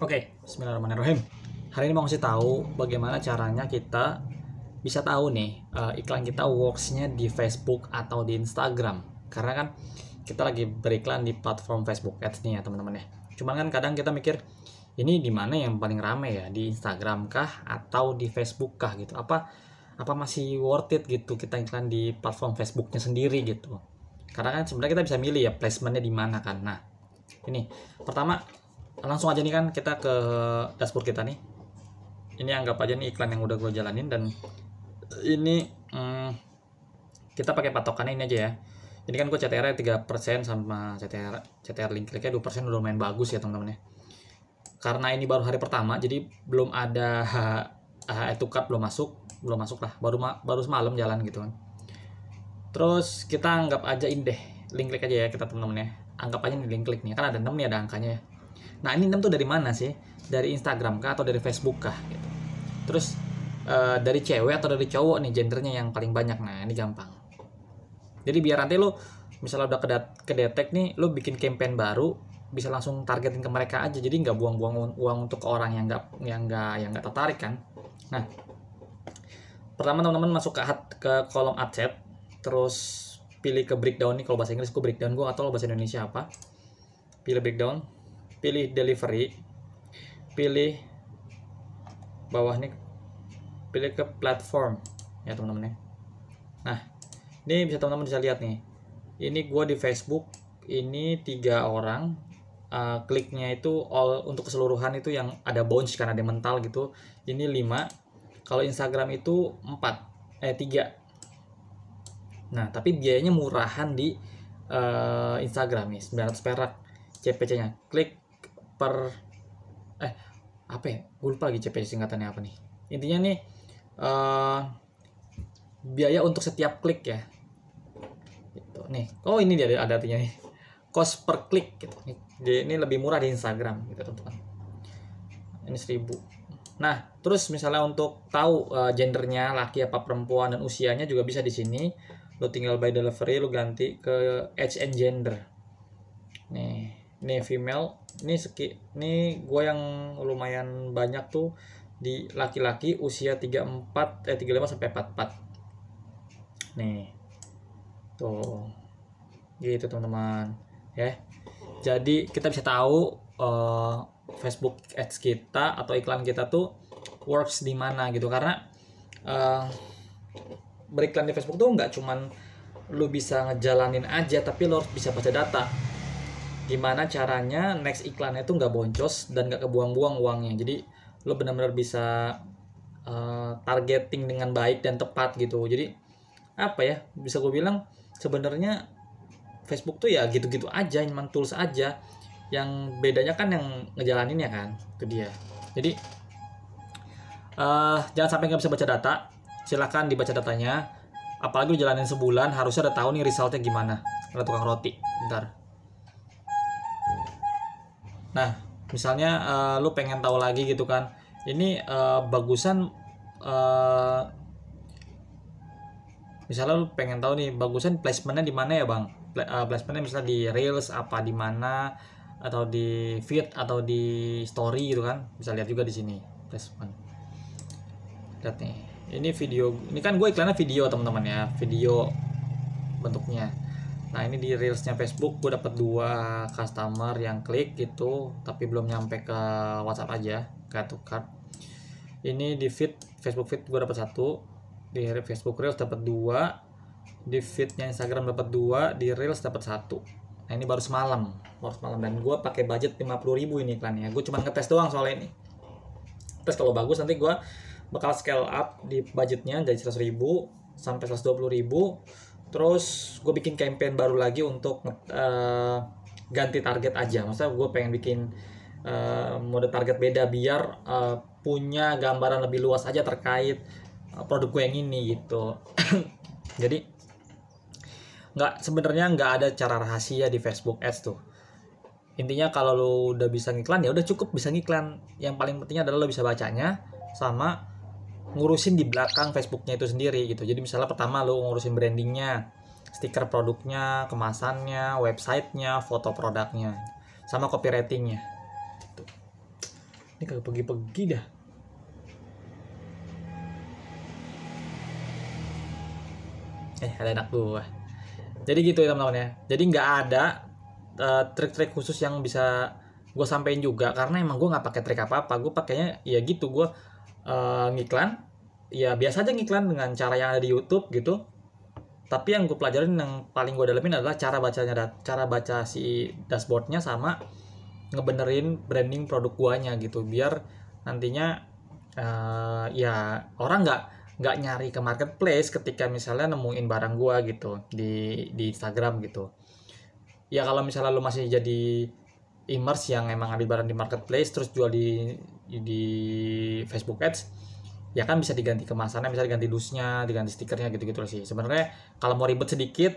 Oke, okay, Bismillahirrahmanirrahim. Hari ini mau ngasih tahu bagaimana caranya kita bisa tahu nih uh, iklan kita worksnya di Facebook atau di Instagram. Karena kan kita lagi beriklan di platform Facebook Ads nih ya teman-teman ya. Cuman kan kadang kita mikir ini di mana yang paling rame ya di Instagram kah atau di Facebook kah gitu. Apa apa masih worth it gitu kita iklan di platform Facebooknya sendiri gitu. Karena kan sebenarnya kita bisa milih ya placementnya di mana kan. Nah ini pertama langsung aja nih kan kita ke dashboard kita nih ini anggap aja nih iklan yang udah gue jalanin dan eh, ini hmm, kita pakai patokan ini aja ya ini kan gue CTR 3% sama CTR CTR link kliknya 2% udah lumayan bagus ya teman-teman ya karena ini baru hari pertama jadi belum ada uh, eh, etukat belum masuk belum masuk lah baru ma baru semalam jalan gitu kan terus kita anggap aja ini deh link klik aja ya kita teman-teman ya anggap aja nih link klik nih kan ada 6 nih ada angkanya ya Nah ini enam tuh dari mana sih? Dari Instagram kah atau dari Facebook kah? Gitu. Terus e, dari cewek atau dari cowok nih gendernya yang paling banyak? Nah ini gampang. Jadi biar nanti lo misalnya udah kedat kedetek nih, lo bikin campaign baru bisa langsung targetin ke mereka aja. Jadi nggak buang-buang uang untuk orang yang nggak yang nggak yang nggak tertarik kan? Nah pertama teman-teman masuk ke, ke kolom adset terus pilih ke breakdown nih kalau bahasa Inggris gue breakdown gue atau bahasa Indonesia apa pilih breakdown pilih delivery pilih bawah bawahnya pilih ke platform ya teman-teman ya nah ini bisa teman-teman bisa lihat nih ini gua di Facebook ini tiga orang uh, kliknya itu all untuk keseluruhan itu yang ada bounce karena ada mental gitu ini 5 kalau Instagram itu 4 eh 3 nah tapi biayanya murahan di uh, Instagram nih 900 perak CPC nya klik per eh apa ya gue lupa lagi CPC singkatannya apa nih intinya nih uh, biaya untuk setiap klik ya gitu nih oh ini dia ada artinya nih cost per klik gitu nih ini lebih murah di Instagram gitu teman-teman ini seribu nah terus misalnya untuk tahu uh, gendernya laki apa perempuan dan usianya juga bisa di sini lo tinggal by delivery lo ganti ke age and gender nih nih female ini seki ini gue yang lumayan banyak tuh di laki-laki usia 34 eh 35 sampai 44 nih tuh gitu teman-teman ya jadi kita bisa tahu uh, Facebook ads kita atau iklan kita tuh works di mana gitu karena uh, beriklan di Facebook tuh nggak cuman lu bisa ngejalanin aja tapi lo harus bisa baca data gimana caranya next iklannya tuh nggak boncos dan nggak kebuang-buang uangnya jadi lo benar-benar bisa uh, targeting dengan baik dan tepat gitu jadi apa ya bisa gue bilang sebenarnya Facebook tuh ya gitu-gitu aja cuman tools aja yang bedanya kan yang ngejalanin ya kan itu dia jadi uh, jangan sampai nggak bisa baca data silahkan dibaca datanya apalagi jalanin sebulan harusnya udah tahu nih resultnya gimana ada tukang roti ntar Nah, misalnya uh, lu pengen tahu lagi gitu kan. Ini uh, bagusan uh, misalnya lu pengen tahu nih bagusan placementnya di mana ya bang Pla uh, placementnya misalnya di reels apa di mana atau di feed atau di story gitu kan bisa lihat juga di sini placement lihat nih ini video ini kan gue iklannya video teman-teman ya video bentuknya Nah ini di reelsnya Facebook gue dapet dua customer yang klik gitu tapi belum nyampe ke WhatsApp aja ke tukar. Ini di feed Facebook feed gue dapet satu, di Facebook reels dapet dua, di feednya Instagram dapet dua, di reels dapet satu. Nah ini baru semalam, baru semalam dan gue pakai budget puluh ribu ini iklannya. Gue cuma ngetes doang soal ini. Terus kalau bagus nanti gue bakal scale up di budgetnya dari seratus ribu sampai puluh ribu terus gue bikin campaign baru lagi untuk uh, ganti target aja maksudnya gue pengen bikin uh, mode target beda biar uh, punya gambaran lebih luas aja terkait produk gue yang ini gitu jadi nggak sebenarnya nggak ada cara rahasia di Facebook Ads tuh intinya kalau lo udah bisa ngiklan ya udah cukup bisa ngiklan yang paling pentingnya adalah lo bisa bacanya sama ngurusin di belakang Facebooknya itu sendiri gitu. Jadi misalnya pertama lo ngurusin brandingnya, stiker produknya, kemasannya, websitenya, foto produknya, sama copywritingnya. gitu. Ini kagak pergi-pergi dah. Eh, ada enak buah. Jadi gitu ya teman-teman ya. Jadi nggak ada trik eh, trik-trik khusus yang bisa gue sampein juga karena emang gue nggak pakai trik apa apa gue pakainya ya gitu gue uh, ngiklan ya biasa aja ngiklan dengan cara yang ada di YouTube gitu tapi yang gue pelajarin yang paling gue dalamin adalah cara bacanya cara baca si dashboardnya sama ngebenerin branding produk guanya gitu biar nantinya uh, ya orang nggak nggak nyari ke marketplace ketika misalnya nemuin barang gua gitu di di Instagram gitu ya kalau misalnya lu masih jadi immerse yang emang ambil barang di marketplace terus jual di di Facebook Ads ya kan bisa diganti kemasannya bisa diganti dusnya diganti stikernya gitu-gitu sih sebenarnya kalau mau ribet sedikit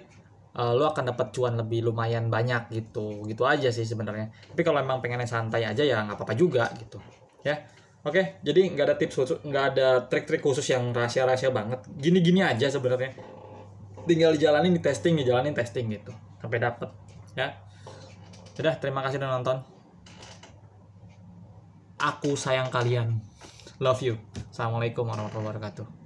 uh, lo akan dapat cuan lebih lumayan banyak gitu gitu aja sih sebenarnya tapi kalau emang pengennya santai aja ya nggak apa-apa juga gitu ya oke jadi nggak ada tips khusus nggak ada trik-trik khusus yang rahasia-rahasia banget gini-gini aja sebenarnya tinggal dijalanin di testing dijalanin testing gitu sampai dapet ya sudah. terima kasih udah nonton Aku sayang kalian. Love you. Assalamualaikum warahmatullahi wabarakatuh.